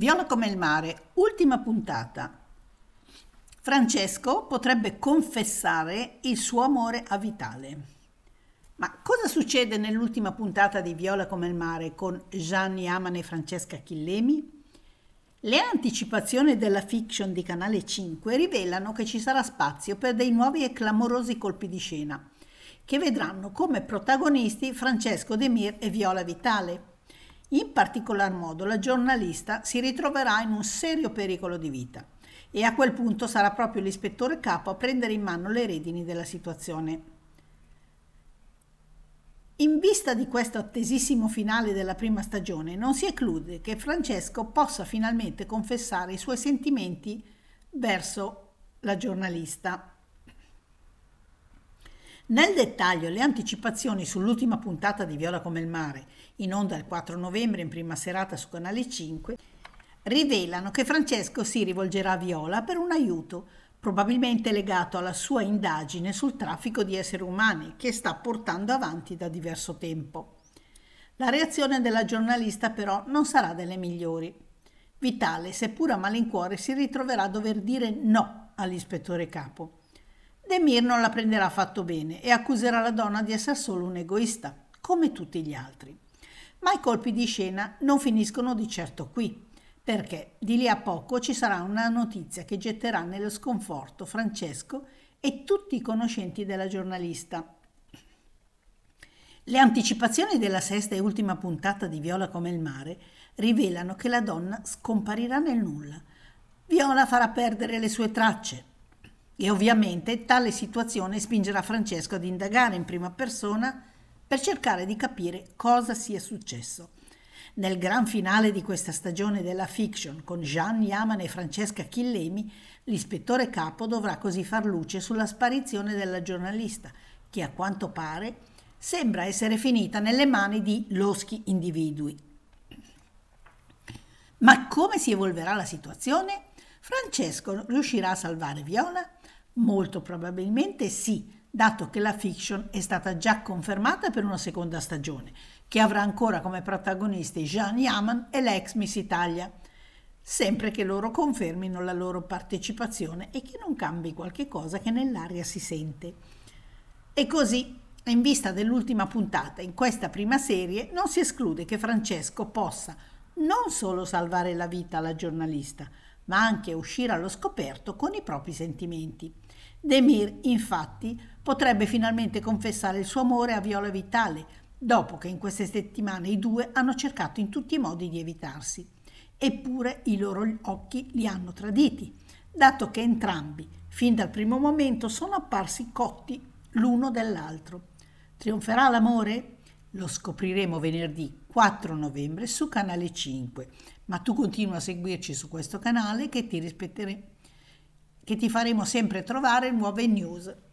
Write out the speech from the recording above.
Viola come il mare, ultima puntata. Francesco potrebbe confessare il suo amore a Vitale. Ma cosa succede nell'ultima puntata di Viola come il mare con Gianni Amane e Francesca Chillemi? Le anticipazioni della fiction di Canale 5 rivelano che ci sarà spazio per dei nuovi e clamorosi colpi di scena, che vedranno come protagonisti Francesco Demir e Viola Vitale, in particolar modo la giornalista si ritroverà in un serio pericolo di vita e a quel punto sarà proprio l'ispettore capo a prendere in mano le redini della situazione. In vista di questo attesissimo finale della prima stagione, non si esclude che Francesco possa finalmente confessare i suoi sentimenti verso la giornalista. Nel dettaglio le anticipazioni sull'ultima puntata di Viola come il mare, in onda il 4 novembre in prima serata su Canale 5, rivelano che Francesco si rivolgerà a Viola per un aiuto, probabilmente legato alla sua indagine sul traffico di esseri umani che sta portando avanti da diverso tempo. La reazione della giornalista però non sarà delle migliori. Vitale, seppur a malincuore, si ritroverà a dover dire no all'ispettore capo. Demir non la prenderà affatto bene e accuserà la donna di essere solo un egoista, come tutti gli altri. Ma i colpi di scena non finiscono di certo qui, perché di lì a poco ci sarà una notizia che getterà nello sconforto Francesco e tutti i conoscenti della giornalista. Le anticipazioni della sesta e ultima puntata di Viola come il mare rivelano che la donna scomparirà nel nulla. Viola farà perdere le sue tracce, e ovviamente tale situazione spingerà Francesco ad indagare in prima persona per cercare di capire cosa sia successo. Nel gran finale di questa stagione della fiction con Jean Yaman e Francesca Chillemi, l'ispettore capo dovrà così far luce sulla sparizione della giornalista, che a quanto pare sembra essere finita nelle mani di loschi individui. Ma come si evolverà la situazione? Francesco riuscirà a salvare Viola? Molto probabilmente sì, dato che la fiction è stata già confermata per una seconda stagione, che avrà ancora come protagonisti Jean Yaman e l'ex Miss Italia, sempre che loro confermino la loro partecipazione e che non cambi qualche cosa che nell'aria si sente. E così, in vista dell'ultima puntata in questa prima serie, non si esclude che Francesco possa non solo salvare la vita alla giornalista, ma anche uscire allo scoperto con i propri sentimenti. Demir, infatti, potrebbe finalmente confessare il suo amore a Viola Vitale, dopo che in queste settimane i due hanno cercato in tutti i modi di evitarsi. Eppure i loro occhi li hanno traditi, dato che entrambi, fin dal primo momento, sono apparsi cotti l'uno dell'altro. Trionferà l'amore? Lo scopriremo venerdì 4 novembre su Canale 5 ma tu continua a seguirci su questo canale che ti rispetteremo che ti faremo sempre trovare nuove news